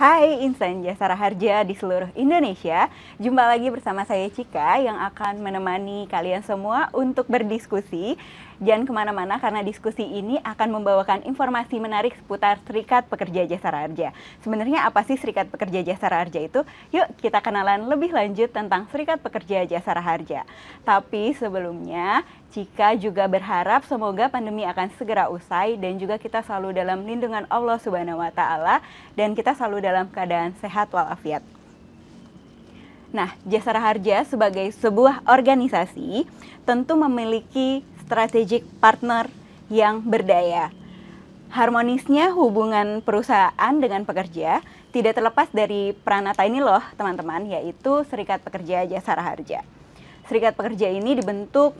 Hai insan jasa raharja di seluruh Indonesia. Jumpa lagi bersama saya Cika yang akan menemani kalian semua untuk berdiskusi. Jangan kemana-mana karena diskusi ini akan membawakan informasi menarik seputar Serikat Pekerja Jasa Raharja. Sebenarnya apa sih Serikat Pekerja Jasa Raharja itu? Yuk kita kenalan lebih lanjut tentang Serikat Pekerja Jasa Raharja. Tapi sebelumnya Cika juga berharap semoga pandemi akan segera usai dan juga kita selalu dalam lindungan Allah Subhanahu wa taala dan kita selalu dalam keadaan sehat walafiat. Nah, Jasara Harja sebagai sebuah organisasi tentu memiliki strategic partner yang berdaya. Harmonisnya hubungan perusahaan dengan pekerja tidak terlepas dari pranata ini loh teman-teman, yaitu Serikat Pekerja Jasara Harja. Serikat Pekerja ini dibentuk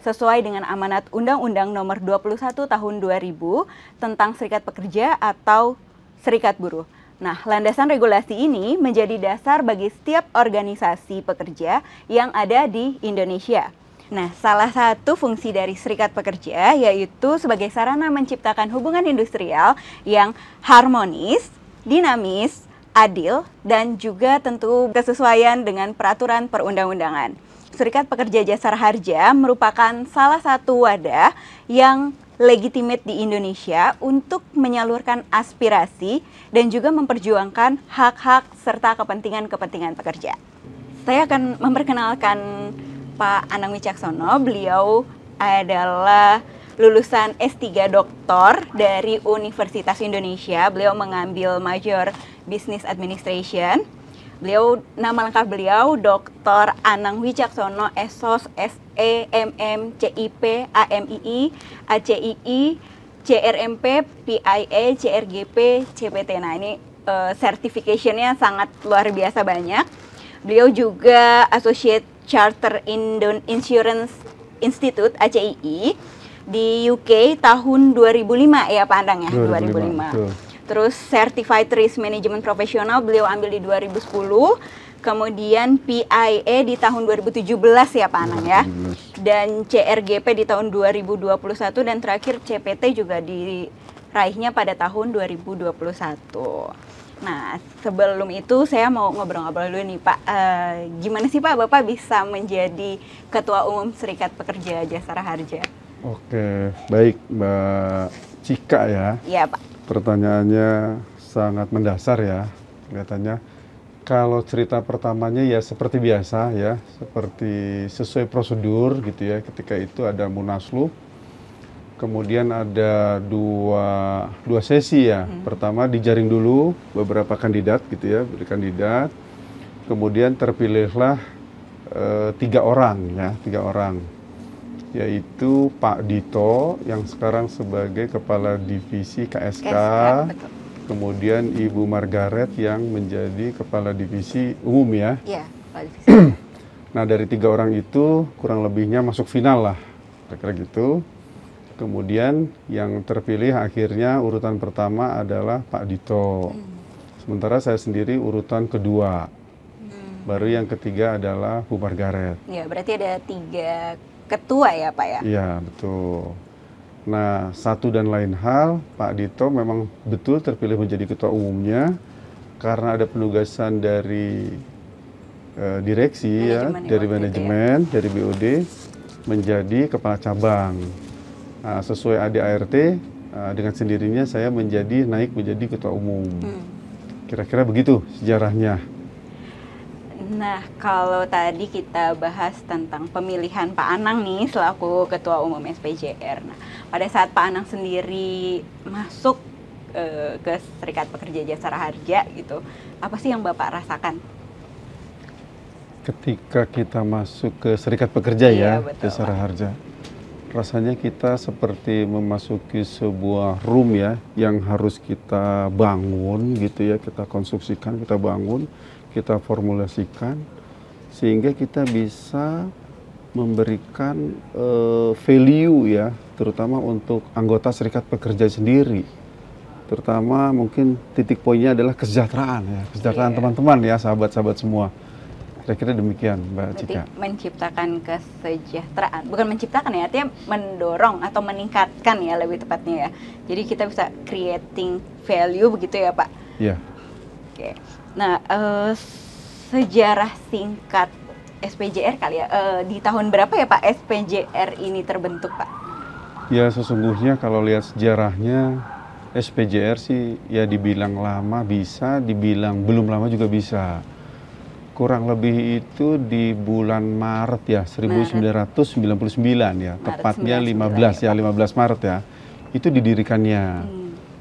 sesuai dengan amanat Undang-Undang Nomor 21 Tahun 2000 tentang Serikat Pekerja atau Serikat Buruh. Nah, landasan regulasi ini menjadi dasar bagi setiap organisasi pekerja yang ada di Indonesia. Nah, salah satu fungsi dari Serikat Pekerja yaitu sebagai sarana menciptakan hubungan industrial yang harmonis, dinamis, adil, dan juga tentu kesesuaian dengan peraturan perundang-undangan. Serikat Pekerja Jasa Harja merupakan salah satu wadah yang legitimate di Indonesia untuk menyalurkan aspirasi dan juga memperjuangkan hak-hak serta kepentingan-kepentingan pekerja. Saya akan memperkenalkan Pak Anang Wicaksono. Beliau adalah lulusan S3 doktor dari Universitas Indonesia. Beliau mengambil major Business Administration Beliau nama lengkap beliau Dr. Anang Wicaksono Esos S E M M C I P A M I I A C I I C C R R M P P I E G P C P T Nah, ini uh, eh, certificationnya sangat luar biasa banyak. Beliau juga Associate Charter Indon Insurance Institute ACII di UK tahun 2005 ya Pak ya, 2005. 2005. Terus Certified Risk Management Profesional beliau ambil di 2010. Kemudian PIA e di tahun 2017 ya Pak Anang ya. Dan CRGP di tahun 2021 dan terakhir CPT juga diraihnya pada tahun 2021. Nah, sebelum itu saya mau ngobrol-ngobrol dulu nih Pak. E, gimana sih Pak Bapak bisa menjadi Ketua Umum Serikat Pekerja Jasara Harja? Oke, baik Mbak Cika ya. Iya Pak. Pertanyaannya sangat mendasar ya, kelihatannya. Kalau cerita pertamanya ya seperti biasa ya, seperti sesuai prosedur gitu ya. Ketika itu ada munaslup, kemudian ada dua dua sesi ya. Hmm. Pertama dijaring dulu beberapa kandidat gitu ya, kandidat. Kemudian terpilihlah e, tiga orang ya, tiga orang yaitu Pak Dito yang sekarang sebagai Kepala Divisi KSK, KSK kemudian Ibu Margaret yang menjadi Kepala Divisi Umum ya. Iya, nah dari tiga orang itu kurang lebihnya masuk final lah, kira-kira gitu. Kemudian yang terpilih akhirnya urutan pertama adalah Pak Dito. Hmm. Sementara saya sendiri urutan kedua. Hmm. Baru yang ketiga adalah Bu Margaret. Ya, berarti ada tiga ketua ya Pak ya? Iya betul. Nah satu dan lain hal Pak Dito memang betul terpilih menjadi ketua umumnya karena ada penugasan dari uh, direksi ya, manajemen ya, dari manajemen, ya. dari BOD menjadi kepala cabang. Nah, sesuai ADART uh, eh, dengan sendirinya saya menjadi naik menjadi ketua umum. Hmm. Kira-kira hmm. Kira -kira begitu sejarahnya. Nah, kalau tadi kita bahas tentang pemilihan Pak Anang nih selaku Ketua Umum SPJR. Nah, pada saat Pak Anang sendiri masuk e, ke Serikat Pekerja Jasa Harja gitu, apa sih yang Bapak rasakan? Ketika kita masuk ke Serikat Pekerja ya, iya, ya, betul, Jasa Harja, rasanya kita seperti memasuki sebuah room ya yang harus kita bangun gitu ya kita konstruksikan kita bangun kita formulasikan sehingga kita bisa memberikan uh, value ya terutama untuk anggota serikat pekerja sendiri terutama mungkin titik poinnya adalah kesejahteraan ya kesejahteraan iya. teman-teman yeah. ya sahabat-sahabat semua kira-kira demikian Mbak Berarti Cika menciptakan kesejahteraan bukan menciptakan ya artinya mendorong atau meningkatkan ya lebih tepatnya ya jadi kita bisa creating value begitu ya Pak ya yeah. oke okay. Nah, uh, sejarah singkat SPJR kali ya, uh, di tahun berapa ya Pak SPJR ini terbentuk Pak? Ya sesungguhnya kalau lihat sejarahnya SPJR sih ya dibilang lama bisa, dibilang belum lama juga bisa. Kurang lebih itu di bulan Maret ya, 1999 Maret. ya, tepatnya 15 ya, 15 ya, Maret ya. Itu didirikannya. Hmm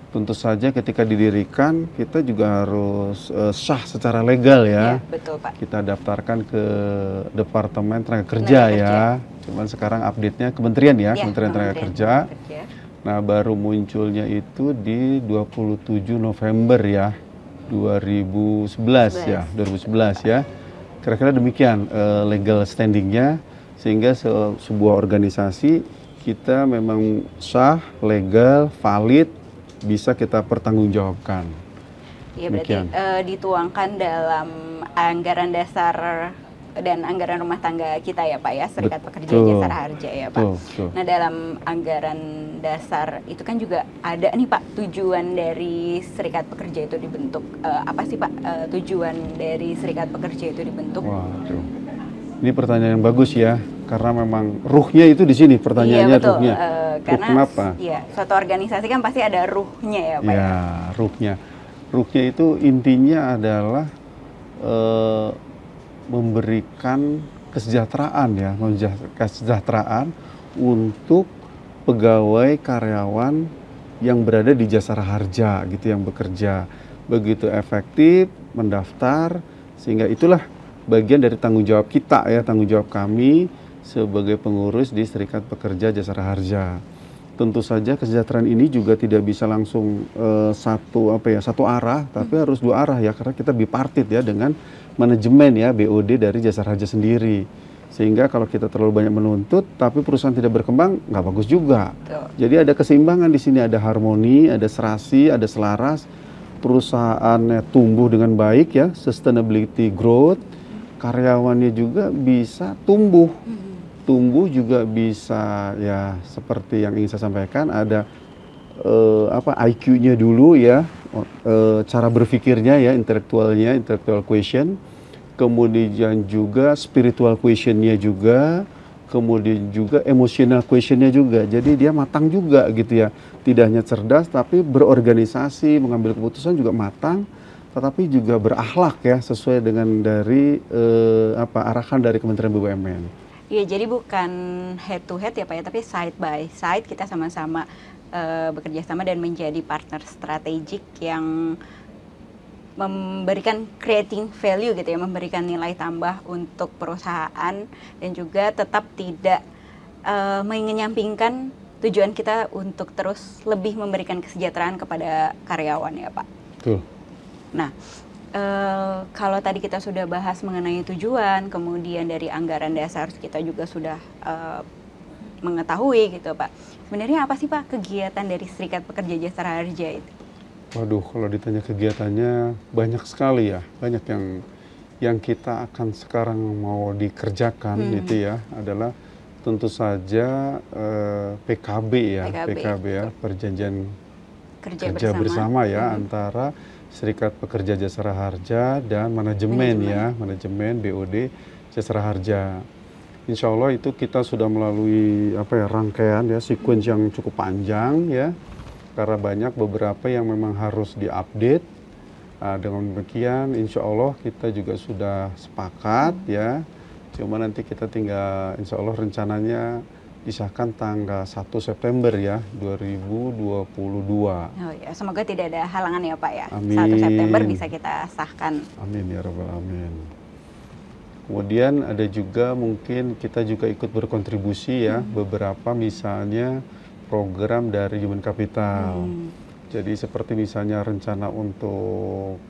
tentu saja ketika didirikan kita juga harus uh, sah secara legal ya. ya. Betul Pak. Kita daftarkan ke Departemen Tenaga Kerja Tenaga ya. Kerja. Cuman sekarang update-nya Kementerian ya, ya Kementerian Tenaga, Kerja. Nah, baru munculnya itu di 27 November ya 2011 11. ya, 2011 ya. Kira-kira demikian uh, legal standingnya sehingga se sebuah organisasi kita memang sah, legal, valid bisa kita pertanggungjawabkan. Iya berarti e, dituangkan dalam anggaran dasar dan anggaran rumah tangga kita ya Pak ya, Serikat Pekerja Jasa Harja ya Pak. Betul. Betul. Nah dalam anggaran dasar itu kan juga ada nih Pak tujuan dari Serikat Pekerja itu dibentuk. Uh, apa sih Pak uh, tujuan dari Serikat Pekerja itu dibentuk? Waduh. Ini pertanyaan yang bagus ya, karena memang ruhnya itu di sini pertanyaannya iya, ruhnya. Uh, karena Kenapa? ya suatu organisasi kan pasti ada ruhnya ya Pak. Ya, ya? ruhnya. Ruhnya itu intinya adalah eh, memberikan kesejahteraan ya, kesejahteraan untuk pegawai karyawan yang berada di jasa harja gitu yang bekerja begitu efektif mendaftar sehingga itulah bagian dari tanggung jawab kita ya tanggung jawab kami sebagai pengurus di Serikat Pekerja Jasa Harja tentu saja kesejahteraan ini juga tidak bisa langsung uh, satu apa ya satu arah tapi hmm. harus dua arah ya karena kita bipartit ya dengan manajemen ya BOD dari jasa raja sendiri sehingga kalau kita terlalu banyak menuntut tapi perusahaan tidak berkembang nggak bagus juga Betul. jadi ada keseimbangan di sini ada harmoni ada serasi ada selaras perusahaannya tumbuh dengan baik ya sustainability growth hmm. karyawannya juga bisa tumbuh hmm tumbuh juga bisa ya seperti yang ingin saya sampaikan ada uh, apa IQ-nya dulu ya uh, cara berpikirnya ya intelektualnya intelektual question kemudian juga spiritual questionnya juga kemudian juga emotional questionnya juga jadi dia matang juga gitu ya tidak hanya cerdas tapi berorganisasi mengambil keputusan juga matang tetapi juga berakhlak ya sesuai dengan dari uh, apa arahan dari Kementerian BUMN. Iya, jadi bukan head to head ya Pak ya, tapi side by side kita sama-sama uh, bekerja sama dan menjadi partner strategik yang memberikan creating value gitu ya, memberikan nilai tambah untuk perusahaan dan juga tetap tidak uh, mengenyampingkan tujuan kita untuk terus lebih memberikan kesejahteraan kepada karyawan ya Pak. Betul. Nah, Eh, kalau tadi kita sudah bahas mengenai tujuan, kemudian dari anggaran dasar kita juga sudah uh, mengetahui gitu Pak. Sebenarnya apa sih Pak kegiatan dari Serikat Pekerja Jasa Raharja itu? Waduh, kalau ditanya kegiatannya banyak sekali ya, banyak yang yang kita akan sekarang mau dikerjakan hmm. itu ya adalah tentu saja eh, PKB ya, PKB, PKB ya, Perjanjian Kerja, kerja bersama. bersama ya hmm. antara Serikat Pekerja Jasara Harja dan manajemen, manajemen. ya, manajemen BOD Jasara Harja. Insya Allah itu kita sudah melalui apa ya rangkaian ya sequence yang cukup panjang ya karena banyak beberapa yang memang harus diupdate. Nah, dengan demikian, insya Allah kita juga sudah sepakat ya. Cuma nanti kita tinggal, insya Allah rencananya disahkan tanggal 1 September ya 2022. Oh ya, semoga tidak ada halangan ya Pak ya. Amin. 1 September bisa kita sahkan. Amin ya rabbal amin. Kemudian ada juga mungkin kita juga ikut berkontribusi ya hmm. beberapa misalnya program dari Human Capital. Hmm. Jadi seperti misalnya rencana untuk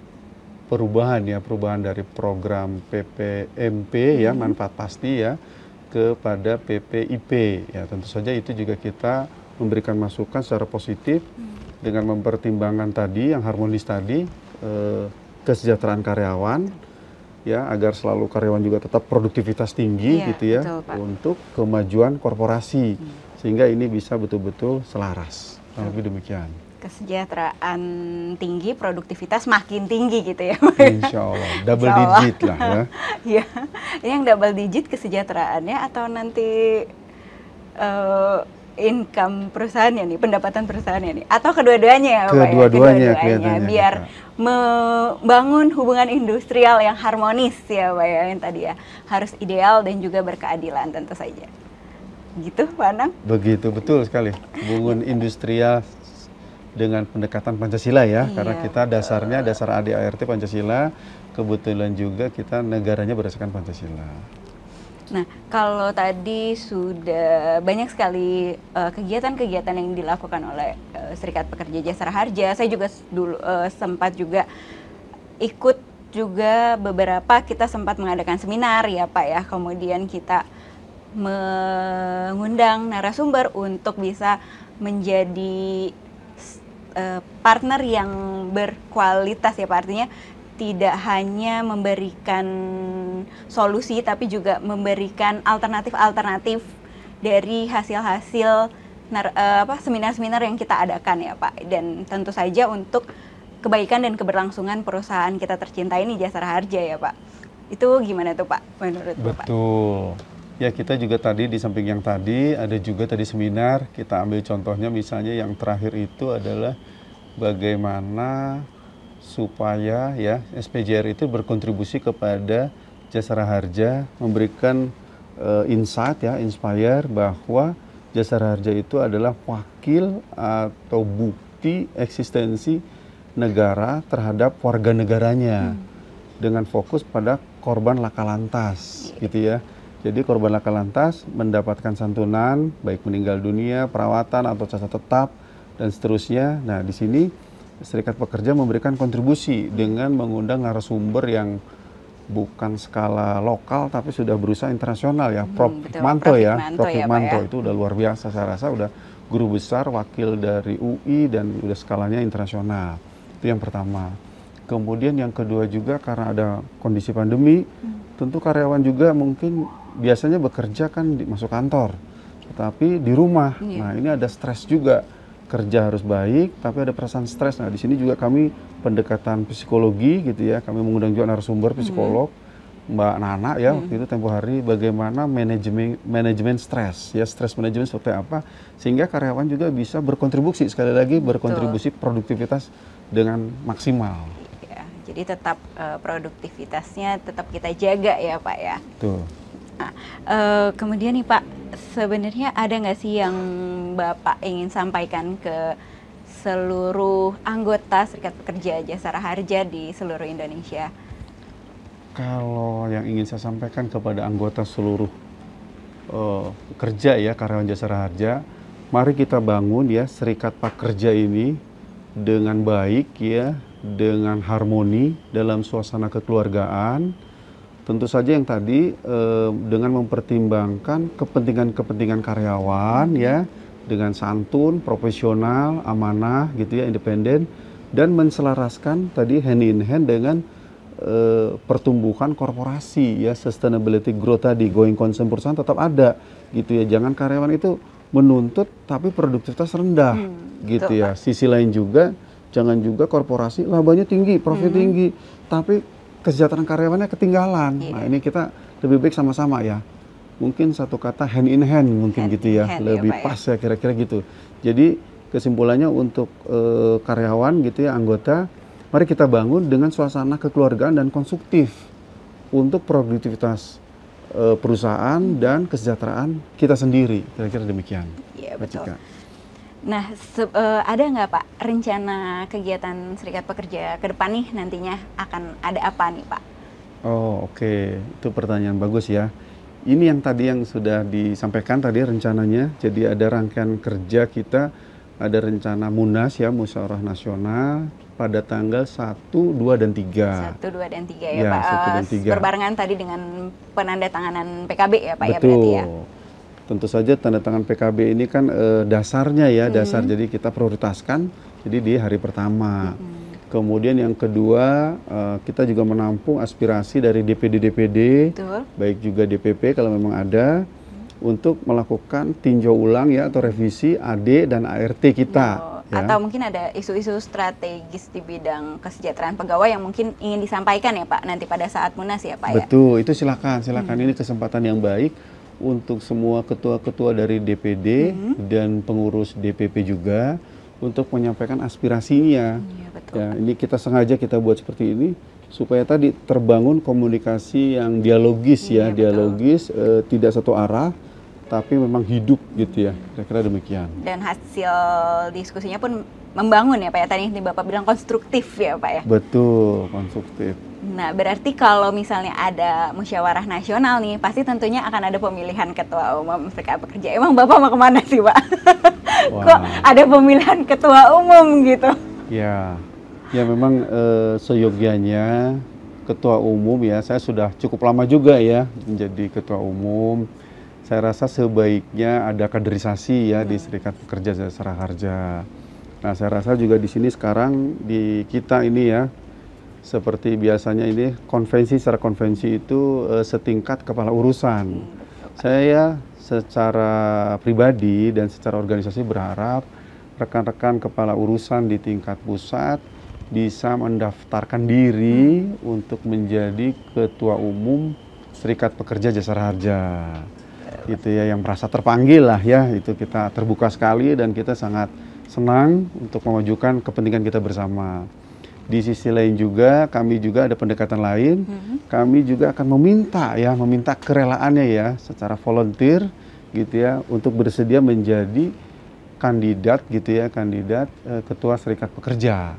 perubahan ya perubahan dari program PPMP ya, hmm. ya manfaat pasti ya kepada PPIP. Ya, tentu saja itu juga kita memberikan masukan secara positif hmm. dengan mempertimbangkan tadi yang harmonis tadi eh, kesejahteraan karyawan ya agar selalu karyawan juga tetap produktivitas tinggi iya, gitu ya betul, untuk kemajuan korporasi hmm. sehingga ini bisa betul-betul selaras. tapi demikian kesejahteraan tinggi, produktivitas makin tinggi gitu ya. Insya Allah, double Insya Allah. digit lah ya. ini iya. yang double digit kesejahteraannya atau nanti uh, income perusahaannya nih, pendapatan perusahaannya nih, atau kedua-duanya ya, kedua-duanya, ya? kedua-duanya, biar kita. membangun hubungan industrial yang harmonis ya, Pak ya, yang tadi ya harus ideal dan juga berkeadilan tentu saja. Gitu, Pak Anang? Begitu, betul sekali. Hubungan industrial dengan pendekatan Pancasila ya, iya. karena kita dasarnya dasar ADART Pancasila, kebetulan juga kita negaranya berdasarkan Pancasila. Nah, kalau tadi sudah banyak sekali eh, kegiatan-kegiatan uh, yang dilakukan oleh uh, Serikat Pekerja Jasa Harja, saya juga dulu uh, sempat juga ikut juga beberapa kita sempat mengadakan seminar ya Pak ya, kemudian kita mengundang narasumber untuk bisa menjadi Eh, partner yang berkualitas ya Pak artinya tidak hanya memberikan solusi tapi juga memberikan alternatif-alternatif dari hasil-hasil eh, seminar-seminar yang kita adakan ya Pak dan tentu saja untuk kebaikan dan keberlangsungan perusahaan kita tercinta ini Jasa Harja ya Pak. Itu gimana tuh Pak menurut Betul. Bapak? Betul. Ya kita juga tadi di samping yang tadi ada juga tadi seminar kita ambil contohnya misalnya yang terakhir itu adalah bagaimana supaya ya SPJR itu berkontribusi kepada jasara harja memberikan uh, insight ya inspire bahwa jasara harja itu adalah wakil atau bukti eksistensi negara terhadap warga negaranya hmm. dengan fokus pada korban laka lantas gitu ya. Jadi korban laka lantas mendapatkan santunan baik meninggal dunia, perawatan atau cacat tetap dan seterusnya. Nah, di sini serikat pekerja memberikan kontribusi dengan mengundang narasumber yang bukan skala lokal tapi sudah berusaha internasional ya. Hmm, Prof hmm, betul, Manto Prof. ya, Manto ya, ya. Manto ya. itu udah luar biasa saya rasa udah guru besar wakil dari UI dan udah skalanya internasional. Itu yang pertama. Kemudian yang kedua juga karena ada kondisi pandemi, hmm. tentu karyawan juga mungkin biasanya bekerja kan di, masuk kantor, tetapi di rumah. Yeah. Nah, ini ada stres juga. Kerja harus baik, tapi ada perasaan stres. Nah, di sini juga kami pendekatan psikologi gitu ya. Kami mengundang juga narasumber psikolog. Mm-hmm. Mbak Nana ya hmm. waktu itu tempo hari bagaimana manajemen manajemen stres ya stres manajemen seperti apa sehingga karyawan juga bisa berkontribusi sekali lagi berkontribusi produktivitas dengan maksimal. Ya, jadi tetap uh, produktivitasnya tetap kita jaga ya Pak ya. Tuh. Uh, kemudian nih Pak, sebenarnya ada nggak sih yang Bapak ingin sampaikan ke seluruh anggota Serikat Pekerja Jasara Harja di seluruh Indonesia? Kalau yang ingin saya sampaikan kepada anggota seluruh uh, kerja ya karyawan Jasara Harja, mari kita bangun ya Serikat Pekerja ini dengan baik ya, dengan harmoni dalam suasana kekeluargaan Tentu saja yang tadi eh, dengan mempertimbangkan kepentingan-kepentingan karyawan ya dengan santun, profesional, amanah gitu ya, independen dan menselaraskan tadi hand in hand dengan e, pertumbuhan korporasi ya sustainability growth tadi going concern perusahaan tetap ada gitu ya. Jangan karyawan itu menuntut tapi produktivitas rendah hmm, gitu betul. ya. Sisi lain juga jangan juga korporasi labanya tinggi, profit hmm. tinggi tapi kesejahteraan karyawannya ketinggalan. Iya. Nah, ini kita lebih baik sama-sama ya. Mungkin satu kata hand in hand mungkin hand gitu ya, hand, ya, lebih ya, pas ya kira-kira gitu. Jadi kesimpulannya untuk uh, karyawan gitu ya anggota, mari kita bangun dengan suasana kekeluargaan dan konstruktif untuk produktivitas uh, perusahaan dan kesejahteraan kita sendiri. Kira-kira demikian. Iya, betul. Ketika. Nah, uh, ada nggak Pak rencana kegiatan Serikat Pekerja ke depan nih nantinya akan ada apa nih Pak? Oh oke, okay. itu pertanyaan bagus ya. Ini yang tadi yang sudah disampaikan tadi rencananya, jadi ada rangkaian kerja kita, ada rencana Munas ya, Musyawarah Nasional pada tanggal 1, 2, dan 3. 1, 2, dan 3 ya, ya Pak. 1, dan 3. Eh, berbarengan tadi dengan penandatanganan PKB ya Pak Betul. ya berarti ya tentu saja tanda tangan PKB ini kan e, dasarnya ya, hmm. dasar. Jadi kita prioritaskan jadi di hari pertama. Hmm. Kemudian yang kedua, eh, kita juga menampung aspirasi dari DPD-DPD, baik juga DPP kalau memang ada, untuk melakukan tinjau ulang ya atau revisi AD dan ART kita. Oh, ya. Atau mungkin ada isu-isu strategis di bidang kesejahteraan pegawai yang mungkin ingin disampaikan ya Pak nanti pada saat munas ya Pak ya? Betul, ya? itu silakan, silakan hmm. ini kesempatan yang baik untuk semua ketua-ketua dari DPD mm -hmm. dan pengurus DPP juga untuk menyampaikan aspirasinya. Ya, betul. Ya, ini kita sengaja kita buat seperti ini supaya tadi terbangun komunikasi yang dialogis ya, ya dialogis e, tidak satu arah tapi memang hidup gitu ya. Kira-kira demikian. Dan hasil diskusinya pun membangun ya Pak ya tadi yang Bapak bilang konstruktif ya Pak ya. Betul, konstruktif. Nah, berarti kalau misalnya ada musyawarah nasional nih, pasti tentunya akan ada pemilihan ketua umum Serikat Pekerja. Emang Bapak mau kemana sih, Pak? Wow. Kok ada pemilihan ketua umum gitu? Ya, ya memang eh, seyogianya ketua umum ya, saya sudah cukup lama juga ya menjadi ketua umum. Saya rasa sebaiknya ada kaderisasi ya hmm. di Serikat Pekerja Jasa Harja. Nah, saya rasa juga di sini sekarang di kita ini ya seperti biasanya ini konvensi secara konvensi itu e, setingkat kepala urusan. Hmm. Saya secara pribadi dan secara organisasi berharap rekan-rekan kepala urusan di tingkat pusat bisa mendaftarkan diri hmm. untuk menjadi ketua umum Serikat Pekerja Jasa Harja. Itu ya yang merasa terpanggil lah ya, itu kita terbuka sekali dan kita sangat senang untuk memajukan kepentingan kita bersama. Di sisi lain juga kami juga ada pendekatan lain. Mm-hmm. Kami juga akan meminta ya, meminta kerelaannya ya secara volunteer gitu ya untuk bersedia menjadi kandidat gitu ya, kandidat e, ketua serikat pekerja.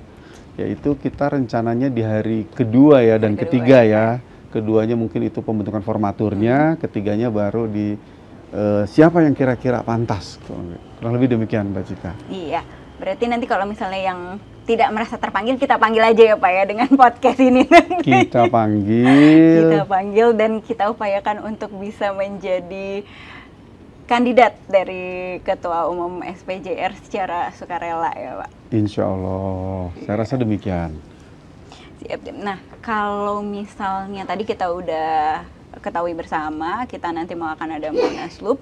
Yaitu kita rencananya di hari kedua ya dan kedua, ketiga ya. ya. Keduanya mungkin itu pembentukan formaturnya, mm-hmm. ketiganya baru di Eh, siapa yang kira-kira pantas. Kurang lebih demikian Mbak Cika. Iya, berarti nanti kalau misalnya yang tidak merasa terpanggil kita panggil aja ya Pak ya dengan podcast ini. Kita panggil. kita panggil dan kita upayakan untuk bisa menjadi kandidat dari Ketua Umum SPJR secara sukarela ya Pak? Insya Allah, saya rasa demikian. nah kalau misalnya tadi kita udah ketahui bersama kita nanti mau akan ada munaslup uh,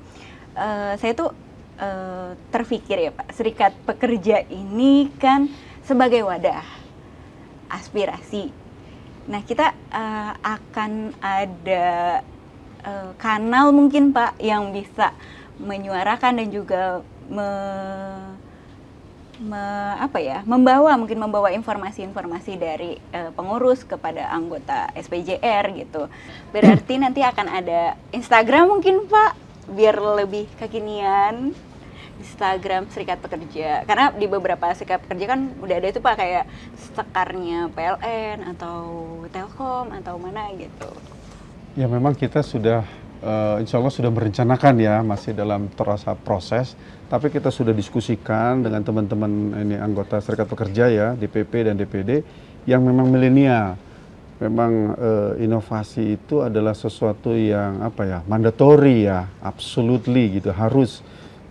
eh, saya tuh uh, eh, terfikir ya pak serikat pekerja ini kan sebagai wadah aspirasi nah kita uh, akan ada uh, kanal mungkin pak yang bisa menyuarakan dan juga me, apa ya membawa mungkin membawa informasi-informasi dari uh, pengurus kepada anggota SPJR gitu berarti nanti akan ada Instagram mungkin Pak biar lebih kekinian Instagram Serikat Pekerja karena di beberapa Serikat Pekerja kan udah ada itu Pak kayak sekarnya PLN atau Telkom atau mana gitu ya memang kita sudah uh, insya Allah sudah merencanakan ya, masih dalam terasa proses. Tapi kita sudah diskusikan dengan teman-teman ini anggota Serikat Pekerja ya, DPP dan DPD yang memang milenial. Memang uh, inovasi itu adalah sesuatu yang apa ya, mandatory ya, absolutely gitu, harus.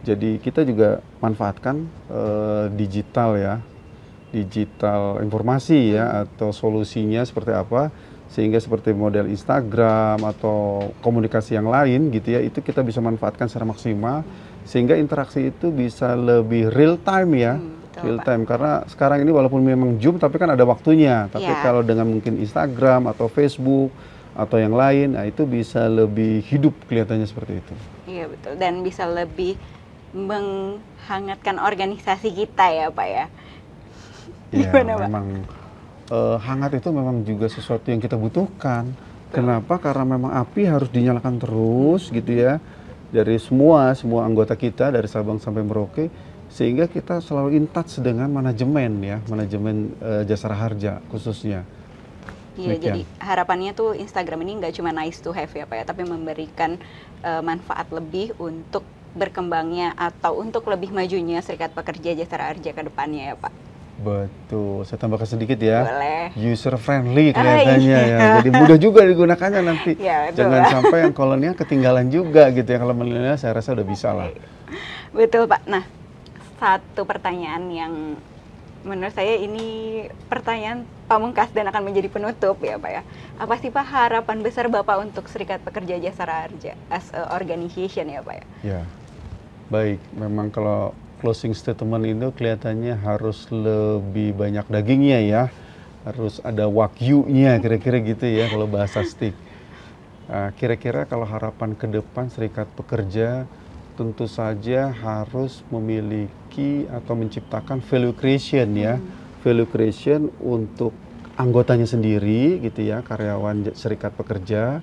Jadi kita juga manfaatkan uh, digital ya, digital informasi ya atau solusinya seperti apa sehingga seperti model Instagram atau komunikasi yang lain gitu ya itu kita bisa manfaatkan secara maksimal sehingga interaksi itu bisa lebih real time ya hmm, real time karena sekarang ini walaupun memang zoom tapi kan ada waktunya tapi yeah. kalau dengan mungkin Instagram atau Facebook atau yang lain nah itu bisa lebih hidup kelihatannya seperti itu iya betul dan bisa lebih menghangatkan organisasi kita ya Pak ya Iya, memang uh, hangat itu memang juga sesuatu yang kita butuhkan. Kenapa? Karena memang api harus dinyalakan terus gitu ya dari semua semua anggota kita dari Sabang sampai Merauke sehingga kita selalu in touch dengan manajemen ya, manajemen uh, eh, jasara harja khususnya. Iya, jadi harapannya tuh Instagram ini nggak cuma nice to have ya Pak ya, tapi memberikan uh, manfaat lebih untuk berkembangnya atau untuk lebih majunya Serikat Pekerja Jasa Harja ke depannya ya Pak. Betul, saya tambahkan sedikit ya. Boleh. User friendly kelihatannya ah, iya. ya. Jadi mudah juga digunakannya nanti. ya, betul. Jangan sampai yang kolonial ketinggalan juga gitu ya. Kalau milenial saya rasa udah bisa lah. Betul, Pak. Nah, satu pertanyaan yang menurut saya ini pertanyaan pamungkas dan akan menjadi penutup ya, Pak ya. Apa sih Pak harapan besar Bapak untuk Serikat Pekerja Jasa Raja as a organization ya, Pak ya? Ya. Baik, memang kalau closing statement itu kelihatannya harus lebih banyak dagingnya ya. Harus ada wakyunya kira-kira gitu ya kalau bahasa stick. Nah, kira-kira kalau harapan ke depan serikat pekerja tentu saja harus memiliki atau menciptakan value creation ya. Hmm. Value creation untuk anggotanya sendiri gitu ya, karyawan serikat pekerja.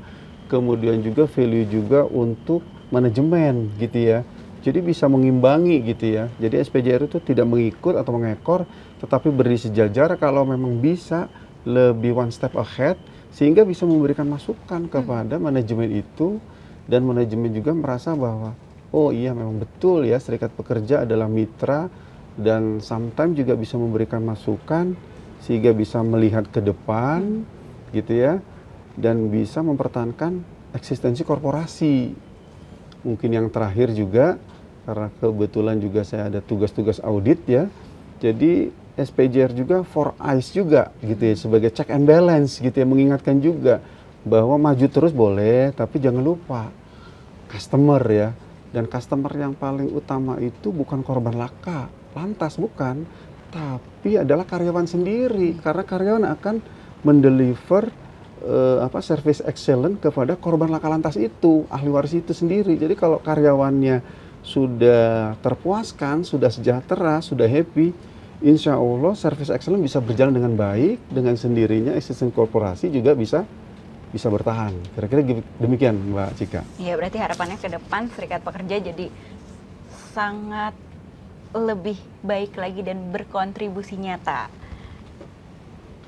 Kemudian juga value juga untuk manajemen gitu ya jadi bisa mengimbangi gitu ya. Jadi SPJR itu tidak mengikut atau mengekor, tetapi beri sejajar kalau memang bisa lebih one step ahead sehingga bisa memberikan masukan hmm. kepada hmm. manajemen itu dan manajemen juga merasa bahwa oh iya memang betul ya serikat pekerja adalah mitra dan sometimes juga bisa memberikan masukan sehingga bisa melihat ke depan hmm. gitu ya dan bisa mempertahankan eksistensi korporasi. Mungkin yang terakhir juga karena kebetulan juga saya ada tugas-tugas audit ya. Jadi SPJR juga for eyes juga gitu ya sebagai check and balance gitu ya mengingatkan juga bahwa maju terus boleh tapi jangan lupa customer ya dan customer yang paling utama itu bukan korban laka lantas bukan tapi adalah karyawan sendiri karena karyawan akan mendeliver uh, apa service excellent kepada korban laka lantas itu ahli waris itu sendiri jadi kalau karyawannya sudah terpuaskan, sudah sejahtera, sudah happy, insya Allah service excellence bisa berjalan dengan baik, dengan sendirinya existing korporasi juga bisa bisa bertahan. Kira-kira gitu, demikian Mbak Cika. Iya, berarti harapannya ke depan serikat pekerja jadi sangat lebih baik lagi dan berkontribusi nyata.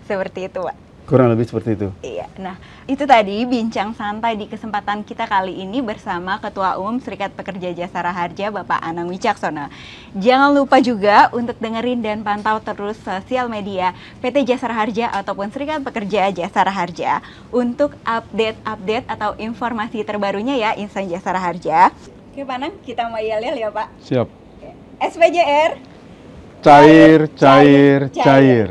Seperti itu, Pak. Kurang lebih seperti itu. Iya. Nah, itu tadi bincang santai di kesempatan kita kali ini bersama Ketua Umum Serikat Pekerja Jasa Harja, Bapak Anang Wicaksono. Jangan lupa juga untuk dengerin dan pantau terus sosial media PT Jasa Harja ataupun Serikat Pekerja Jasa Harja untuk update-update atau informasi terbarunya ya Insan Jasa Harja. Oke, Pak Anang, kita mau yel-yel ya, Pak. Siap. SPJR. Cair, cair, cair. cair. cair.